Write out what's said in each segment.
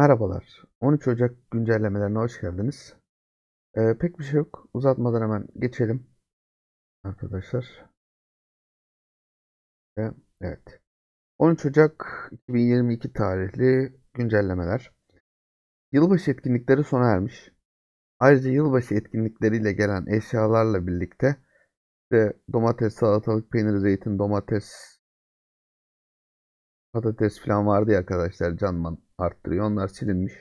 Merhabalar. 13 Ocak güncellemelerine hoş geldiniz. Ee, pek bir şey yok. Uzatmadan hemen geçelim. Arkadaşlar. Ee, evet. 13 Ocak 2022 tarihli güncellemeler. Yılbaşı etkinlikleri sona ermiş. Ayrıca yılbaşı etkinlikleriyle gelen eşyalarla birlikte işte domates, salatalık, peynir, zeytin, domates, Patates falan vardı ya arkadaşlar canman arttırıyor. Onlar silinmiş.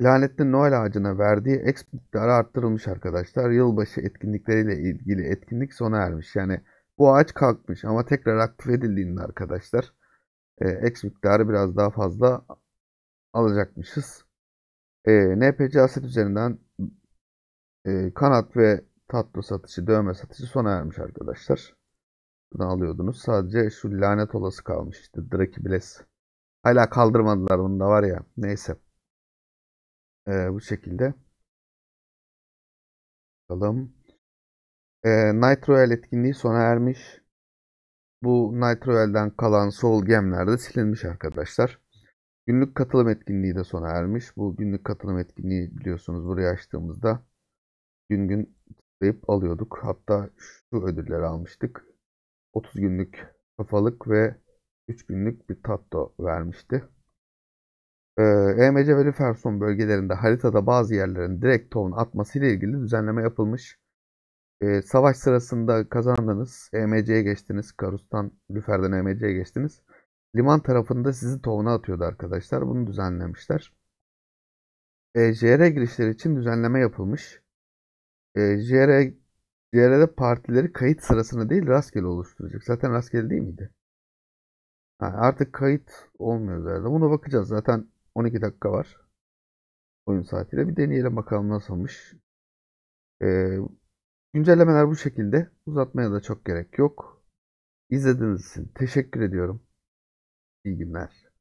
Lanetli Noel ağacına verdiği X miktarı arttırılmış arkadaşlar. Yılbaşı etkinlikleriyle ilgili etkinlik sona ermiş. Yani bu ağaç kalkmış ama tekrar aktif edildiğinde arkadaşlar e, X miktarı biraz daha fazla alacakmışız. E, NPC aset üzerinden e, kanat ve tatlı satışı, dövme satışı sona ermiş arkadaşlar ne alıyordunuz? Sadece şu lanet olası kalmış işte. Draki Bless. Hala kaldırmadılar bunu da var ya. Neyse. Ee, bu şekilde. Bakalım. Ee, Night Royale etkinliği sona ermiş. Bu Night Royale'den kalan sol Gem'ler de silinmiş arkadaşlar. Günlük katılım etkinliği de sona ermiş. Bu günlük katılım etkinliği biliyorsunuz buraya açtığımızda gün gün tıklayıp alıyorduk. Hatta şu ödülleri almıştık. 30 günlük kafalık ve 3 günlük bir tatto vermişti. Ee, EMC ve Lüferson bölgelerinde haritada bazı yerlerin direkt tohum atmasıyla ilgili düzenleme yapılmış. Ee, savaş sırasında kazandınız, EMC'ye geçtiniz, Karus'tan, Lüfer'den EMC'ye geçtiniz. Liman tarafında sizi tohuna atıyordu arkadaşlar. Bunu düzenlemişler. Ee, e, JR girişleri için düzenleme yapılmış. Ee, e, JR CRR partileri kayıt sırasını değil rastgele oluşturacak. Zaten rastgele değil miydi? Ha, artık kayıt olmuyor zaten. Buna bakacağız. Zaten 12 dakika var. Oyun saatiyle. Bir deneyelim bakalım nasılmış. Ee, güncellemeler bu şekilde. Uzatmaya da çok gerek yok. İzlediğiniz için teşekkür ediyorum. İyi günler.